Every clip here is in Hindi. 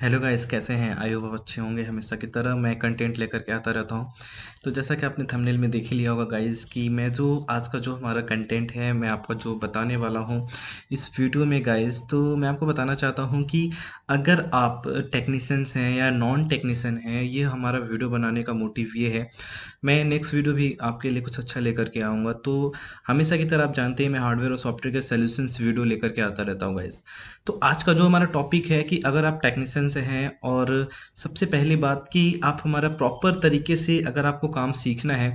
हेलो गाइस कैसे हैं आई बहुत अच्छे होंगे हमेशा की तरह मैं कंटेंट लेकर के आता रहता हूं तो जैसा कि आपने थंबनेल में देख ही लिया होगा गाइस कि मैं जो आज का जो हमारा कंटेंट है मैं आपको जो बताने वाला हूं इस वीडियो में गाइस तो मैं आपको बताना चाहता हूं कि अगर आप टेक्नीसन्स हैं या नॉन टेक्नीसन हैं ये हमारा वीडियो बनाने का मोटिव ये है मैं नेक्स्ट वीडियो भी आपके लिए कुछ अच्छा लेकर के आऊँगा तो हमेशा की तरह आप जानते हैं मैं हार्डवेयर और सॉफ्टवेयर के सोल्यूशन वीडियो लेकर के आता रहता हूँ गाइज़ तो आज का जो हमारा टॉपिक है कि अगर आप टेक्नीसन प्रोफेशन हैं और सबसे पहली बात कि आप हमारा प्रॉपर तरीके से अगर आपको काम सीखना है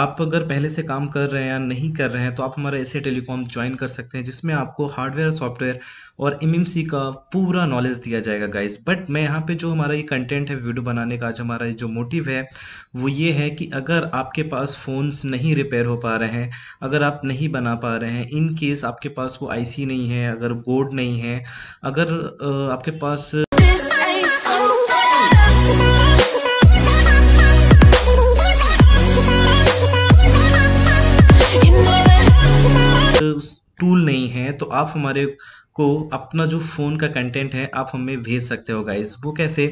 आप अगर पहले से काम कर रहे हैं या नहीं कर रहे हैं तो आप हमारा ऐसे टेलीकॉम ज्वाइन कर सकते हैं जिसमें आपको हार्डवेयर सॉफ्टवेयर और एम का पूरा नॉलेज दिया जाएगा गाइज बट मैं यहाँ पर जो हमारा ये कंटेंट है वीडियो बनाने का आज हमारा ये जो मोटिव है वो ये है कि अगर आपके पास फ़ोन्स नहीं रिपेयर हो पा रहे हैं अगर आप नहीं बना पा रहे हैं इन केस आपके पास वो आईसी नहीं है अगर बोर्ड नहीं है अगर आपके पास टूल नहीं है तो आप हमारे को अपना जो फ़ोन का कंटेंट है आप हमें भेज सकते हो गाइज वो कैसे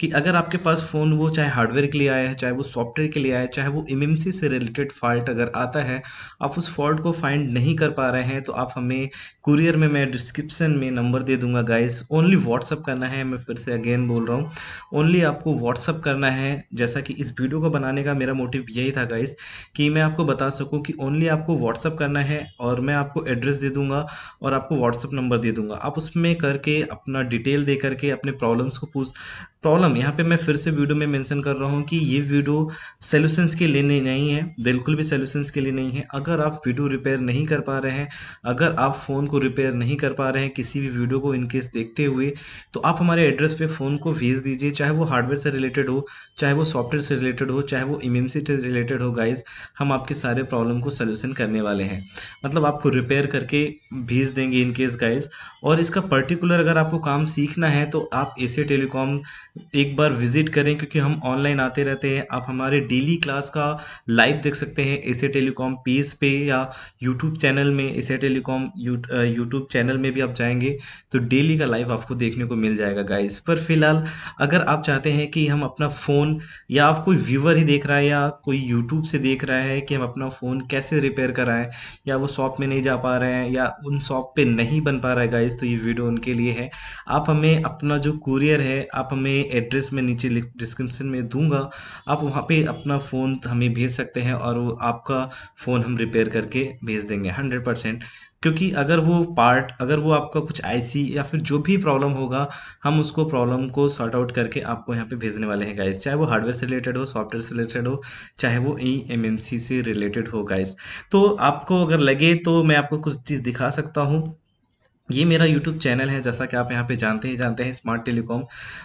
कि अगर आपके पास फ़ोन वो चाहे हार्डवेयर के लिए आया है चाहे वो सॉफ्टवेयर के लिए आया है चाहे वो एम से रिलेटेड फॉल्ट अगर आता है आप उस फॉल्ट को फाइंड नहीं कर पा रहे हैं तो आप हमें कुरियर में मैं डिस्क्रिप्सन में नंबर दे दूंगा गाइज ओनली व्हाट्सअप करना है मैं फिर से अगेन बोल रहा हूँ ओनली आपको व्हाट्सअप करना है जैसा कि इस वीडियो को बनाने का मेरा मोटिव यही था गाइज कि मैं आपको बता सकूँ कि ओनली आपको व्हाट्सअप करना है और मैं आपको एड्रेस दे दूँगा और आपको व्हाट्सअप नंबर दे दे दूंगा आप उसमें करके अपना डिटेल दे करके अपने प्रॉब्लम्स को पूछ प्रॉब्लम यहाँ पे मैं फिर से वीडियो में मेंशन कर रहा हूँ कि ये वीडियो सोल्यूशंस के लिए नहीं है बिल्कुल भी सोल्यूशंस के लिए नहीं है अगर आप वीडियो रिपेयर नहीं कर पा रहे हैं अगर आप फ़ोन को रिपेयर नहीं कर पा रहे हैं किसी भी वीडियो को इनकेस देखते हुए तो आप हमारे एड्रेस पे फ़ोन को भेज दीजिए चाहे वो हार्डवेयर से रिलेटेड हो चाहे वो सॉफ्टवेयर से रिलेटेड हो चाहे वो एम से रिलेटेड हो गाइज हम आपके सारे प्रॉब्लम को सोल्यूशन करने वाले हैं मतलब आपको रिपेयर करके भेज देंगे इनकेस गाइज और इसका पर्टिकुलर अगर आपको काम सीखना है तो आप एसे टेलीकॉम एक बार विजिट करें क्योंकि हम ऑनलाइन आते रहते हैं आप हमारे डेली क्लास का लाइव देख सकते हैं एसे टेलीकॉम पेज पे या यूट्यूब चैनल में एसे टेलीकॉम यूट्यूब चैनल में भी आप जाएंगे तो डेली का लाइव आपको देखने को मिल जाएगा गाइस पर फिलहाल अगर आप चाहते हैं कि हम अपना फ़ोन या आप कोई व्यूवर ही देख रहा है या कोई यूट्यूब से देख रहा है कि हम अपना फ़ोन कैसे रिपेयर कराएं या वो शॉप में नहीं जा पा रहे हैं या उन शॉप पर नहीं बन पा रहे रहा है गाइज तो ये वीडियो उनके लिए है आप हमें अपना जो कुरियर है आप हमें एड्रेस में नीचे डिस्क्रिप्शन में दूंगा आप वहाँ पे अपना फ़ोन हमें भेज सकते हैं और वो आपका फ़ोन हम रिपेयर करके भेज देंगे हंड्रेड परसेंट क्योंकि अगर वो पार्ट अगर वो आपका कुछ आईसी या फिर जो भी प्रॉब्लम होगा हम उसको प्रॉब्लम को सॉर्ट आउट करके आपको यहाँ पे भेजने वाले हैं गाइस चाहे वो हार्डवेयर से रिलेटेड हो सॉफ्टवेयर से रिलेटेड हो चाहे वो ई एमएमसी से रिलेटेड हो गाइस तो आपको अगर लगे तो मैं आपको कुछ चीज़ दिखा सकता हूँ ये मेरा यूट्यूब चैनल है जैसा कि आप यहाँ पे जानते ही जानते हैं स्मार्ट टेलीकॉम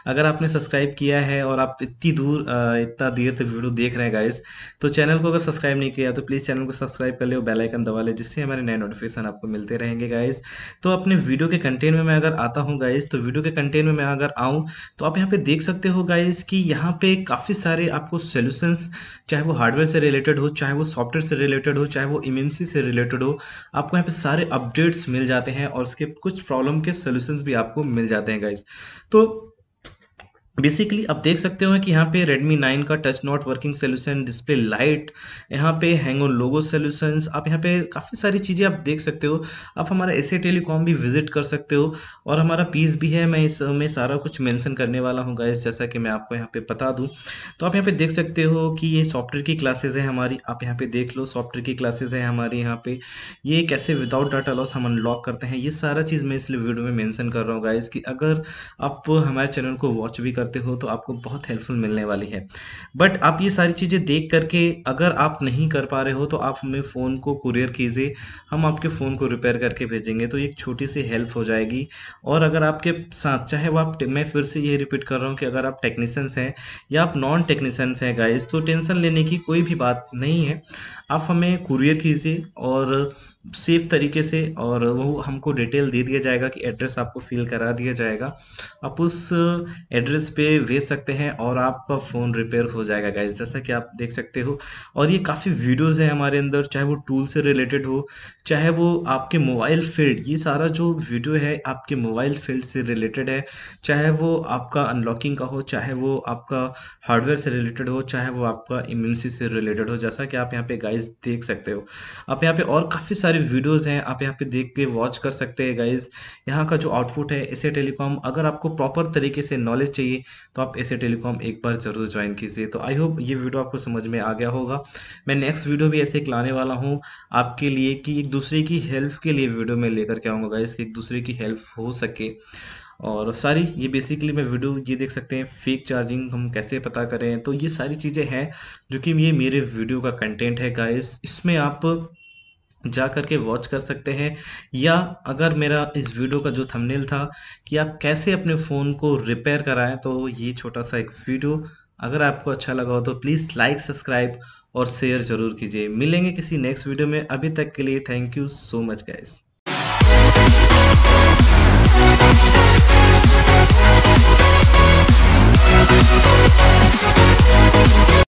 अगर आपने सब्सक्राइब किया है और आप इतनी दूर इतना देर तक वीडियो देख रहे हैं गाइस तो चैनल को अगर सब्सक्राइब नहीं किया तो प्लीज़ चैनल को सब्सक्राइब कर ले और बेल आइकन दबा ले जिससे हमारे नए नोटिफिकेशन आपको मिलते रहेंगे गाइज़ तो अपने वीडियो के कंटेंट में मैं अगर आता हूँ गाइज़ तो वीडियो के कंटेंट में मैं अगर आऊँ तो आप यहाँ पर देख सकते हो गाइज़ कि यहाँ पर काफ़ी सारे आपको सोल्यूशंस चाहे वो हार्डवेयर से रिलेटेड हो चाहे वो सॉफ्टवेयर से रिलेटेड हो चाहे वो इमेंसी से रिलेटेड हो आपको यहाँ पर सारे अपडेट्स मिल जाते हैं और उसके कुछ प्रॉब्लम के सोल्यूशन भी आपको मिल जाते हैं गाइज तो बेसिकली आप देख सकते हो कि यहाँ पे Redmi 9 का touch not working solution display light यहाँ पे हैंग ऑन लोगो सोल्यूशंस आप यहाँ पे काफ़ी सारी चीज़ें आप देख सकते हो आप हमारा ऐसे टेलीकॉम भी विजिट कर सकते हो और हमारा पीस भी है मैं इसमें सारा कुछ मेंशन करने वाला हूँ गाइस जैसा कि मैं आपको यहाँ पे बता दूँ तो आप यहाँ पे देख सकते हो कि ये सॉफ्टवेयर की क्लासेज है हमारी आप यहाँ पे देख लो सॉफ्टवेयर की क्लासेज है हमारी यहाँ पे ये कैसे विदाउट डाटा लॉस हम अनलॉक करते हैं ये सारा चीज़ मैं इसलिए वीडियो में मैंसन कर रहा हूँ गाइज़ कि अगर आप हमारे चैनल को वॉच भी कर करते हो तो आपको बहुत हेल्पफुल मिलने वाली है बट आप ये सारी चीज़ें देख करके अगर आप नहीं कर पा रहे हो तो आप हमें फ़ोन को कुरियर कीजिए हम आपके फ़ोन को रिपेयर करके भेजेंगे तो एक छोटी सी हेल्प हो जाएगी और अगर आपके साथ चाहे वो आप मैं फिर से ये रिपीट कर रहा हूँ कि अगर आप टेक्नीसन्स हैं या आप नॉन टेक्नीसन्स हैं गाइज तो टेंशन लेने की कोई भी बात नहीं है आप हमें कुरियर कीजिए और सेफ तरीके से और वो हमको डिटेल दे दिया जाएगा कि एड्रेस आपको फिल करा दिया जाएगा आप उस एड्रेस पे भेज सकते हैं और आपका फ़ोन रिपेयर हो जाएगा गाइज जैसा कि आप देख सकते हो और ये काफ़ी वीडियोज़ हैं हमारे अंदर चाहे वो टूल से रिलेटेड हो चाहे वो आपके मोबाइल फील्ड ये सारा जो वीडियो है आपके मोबाइल फील्ड से रिलेटेड है चाहे वो आपका अनलॉकिंग का हो चाहे वो आपका हार्डवेयर से रिलेटेड हो चाहे वो आपका इम्यूनिटी से रिलेटेड हो जैसा कि आप यहाँ पे गाइज देख सकते हो आप यहाँ पे और काफ़ी सारे वीडियोज़ हैं आप यहाँ पे देख के वॉच कर सकते हैं गाइज यहाँ का जो आउटपुट है इसे टेलीकॉम अगर आपको प्रॉपर तरीके से नॉलेज चाहिए तो आप ऐसे टेलीकॉम एक बार ज़रूर ज्वाइन कीजिए तो आई होप ये वीडियो आपको समझ में आ गया होगा मैं नेक्स्ट वीडियो भी ऐसे एक लाने वाला हूँ आपके लिए कि एक दूसरे की हेल्प के लिए वीडियो में लेकर के आऊँगा गाइस एक दूसरे की हेल्प हो सके और सारी ये बेसिकली मैं वीडियो ये देख सकते हैं फेक चार्जिंग हम कैसे पता करें तो ये सारी चीज़ें हैं जो कि ये मेरे वीडियो का कंटेंट है गाइस इसमें आप जा करके वॉच कर सकते हैं या अगर मेरा इस वीडियो का जो थंबनेल था कि आप कैसे अपने फ़ोन को रिपेयर कराएं तो ये छोटा सा एक वीडियो अगर आपको अच्छा लगा हो तो प्लीज़ लाइक सब्सक्राइब और शेयर ज़रूर कीजिए मिलेंगे किसी नेक्स्ट वीडियो में अभी तक के लिए thank you so much guys